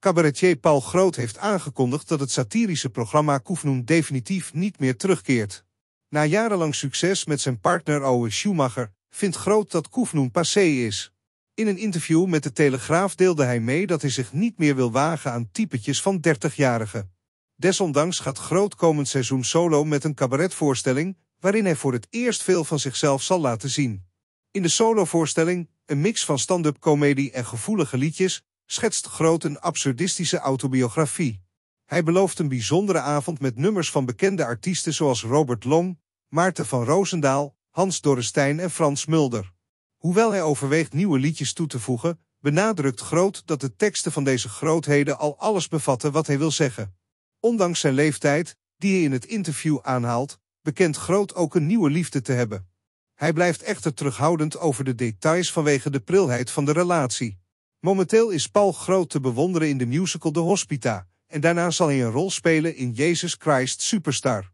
Cabaretier Paul Groot heeft aangekondigd dat het satirische programma Koefnoen definitief niet meer terugkeert. Na jarenlang succes met zijn partner Owe Schumacher vindt Groot dat Koefnoen passé is. In een interview met de Telegraaf deelde hij mee dat hij zich niet meer wil wagen aan typetjes van 30-jarigen. Desondanks gaat Groot komend seizoen solo met een cabaretvoorstelling, waarin hij voor het eerst veel van zichzelf zal laten zien. In de solovoorstelling, een mix van stand-up comedy en gevoelige liedjes, schetst Groot een absurdistische autobiografie. Hij belooft een bijzondere avond met nummers van bekende artiesten zoals Robert Long, Maarten van Roosendaal, Hans Dorrestein en Frans Mulder. Hoewel hij overweegt nieuwe liedjes toe te voegen, benadrukt Groot dat de teksten van deze grootheden al alles bevatten wat hij wil zeggen. Ondanks zijn leeftijd, die hij in het interview aanhaalt, bekent Groot ook een nieuwe liefde te hebben. Hij blijft echter terughoudend over de details vanwege de prilheid van de relatie. Momenteel is Paul groot te bewonderen in de musical The Hospita, en daarna zal hij een rol spelen in Jesus Christ Superstar.